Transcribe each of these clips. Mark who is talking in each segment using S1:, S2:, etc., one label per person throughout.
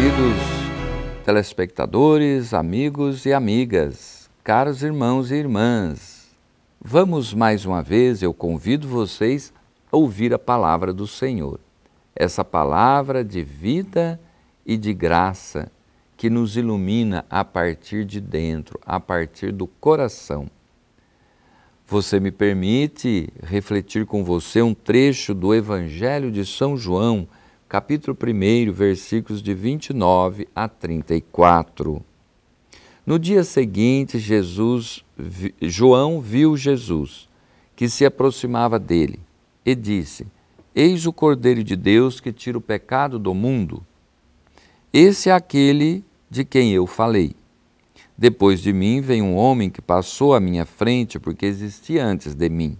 S1: Queridos telespectadores, amigos e amigas, caros irmãos e irmãs, vamos mais uma vez, eu convido vocês a ouvir a palavra do Senhor, essa palavra de vida e de graça que nos ilumina a partir de dentro, a partir do coração. Você me permite refletir com você um trecho do Evangelho de São João capítulo 1, versículos de 29 a 34. No dia seguinte, Jesus, João viu Jesus, que se aproximava dele, e disse: Eis o Cordeiro de Deus que tira o pecado do mundo. Esse é aquele de quem eu falei. Depois de mim vem um homem que passou à minha frente porque existia antes de mim.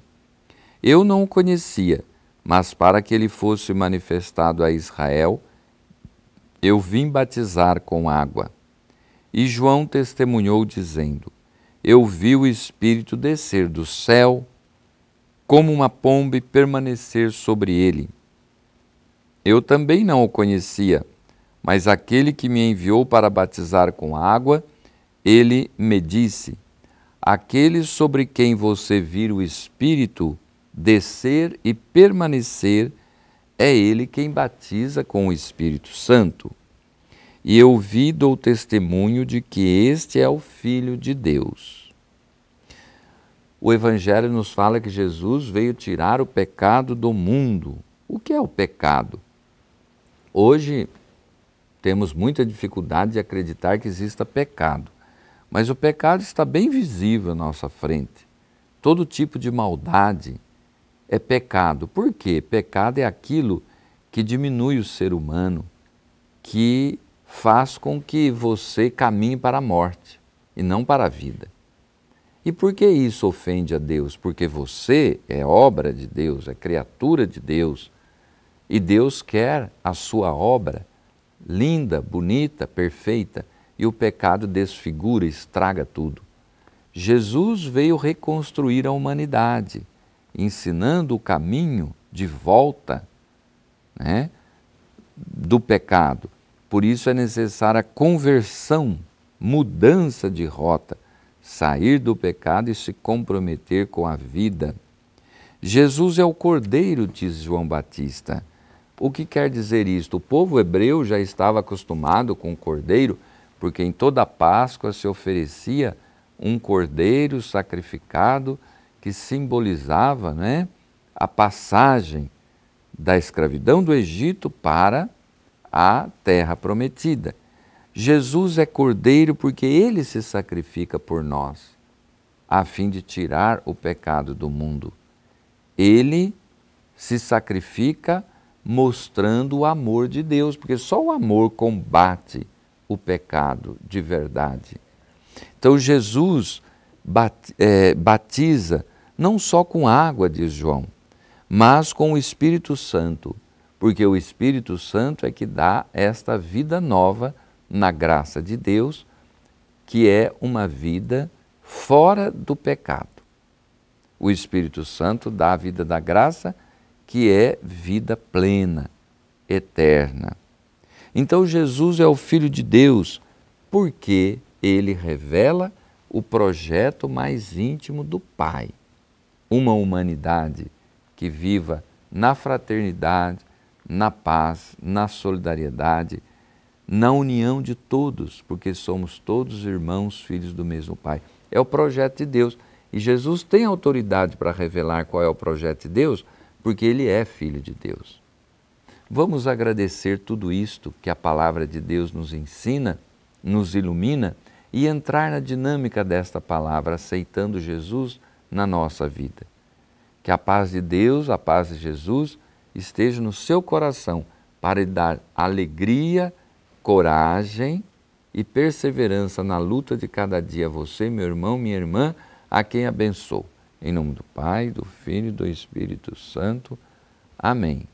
S1: Eu não o conhecia, mas para que ele fosse manifestado a Israel, eu vim batizar com água. E João testemunhou, dizendo: Eu vi o Espírito descer do céu como uma pomba e permanecer sobre ele. Eu também não o conhecia, mas aquele que me enviou para batizar com água, ele me disse: Aquele sobre quem você vir o Espírito, descer e permanecer, é ele quem batiza com o Espírito Santo. E eu vi dou testemunho de que este é o Filho de Deus. O Evangelho nos fala que Jesus veio tirar o pecado do mundo. O que é o pecado? Hoje temos muita dificuldade de acreditar que exista pecado, mas o pecado está bem visível à nossa frente. Todo tipo de maldade, é pecado. Por quê? Pecado é aquilo que diminui o ser humano, que faz com que você caminhe para a morte e não para a vida. E por que isso ofende a Deus? Porque você é obra de Deus, é criatura de Deus, e Deus quer a sua obra linda, bonita, perfeita, e o pecado desfigura, estraga tudo. Jesus veio reconstruir a humanidade ensinando o caminho de volta né, do pecado. Por isso é necessária conversão, mudança de rota, sair do pecado e se comprometer com a vida. Jesus é o cordeiro, diz João Batista. O que quer dizer isto? O povo hebreu já estava acostumado com o cordeiro, porque em toda a Páscoa se oferecia um cordeiro sacrificado que simbolizava né, a passagem da escravidão do Egito para a terra prometida. Jesus é cordeiro porque ele se sacrifica por nós, a fim de tirar o pecado do mundo. Ele se sacrifica mostrando o amor de Deus, porque só o amor combate o pecado de verdade. Então Jesus eh, batiza não só com água, diz João, mas com o Espírito Santo, porque o Espírito Santo é que dá esta vida nova na graça de Deus, que é uma vida fora do pecado. O Espírito Santo dá a vida da graça, que é vida plena, eterna. Então Jesus é o Filho de Deus porque ele revela o projeto mais íntimo do Pai uma humanidade que viva na fraternidade, na paz, na solidariedade, na união de todos, porque somos todos irmãos, filhos do mesmo Pai. É o projeto de Deus. E Jesus tem autoridade para revelar qual é o projeto de Deus, porque ele é filho de Deus. Vamos agradecer tudo isto que a palavra de Deus nos ensina, nos ilumina e entrar na dinâmica desta palavra, aceitando Jesus na nossa vida. Que a paz de Deus, a paz de Jesus esteja no seu coração para lhe dar alegria, coragem e perseverança na luta de cada dia. Você, meu irmão, minha irmã, a quem abençoo. Em nome do Pai, do Filho e do Espírito Santo. Amém.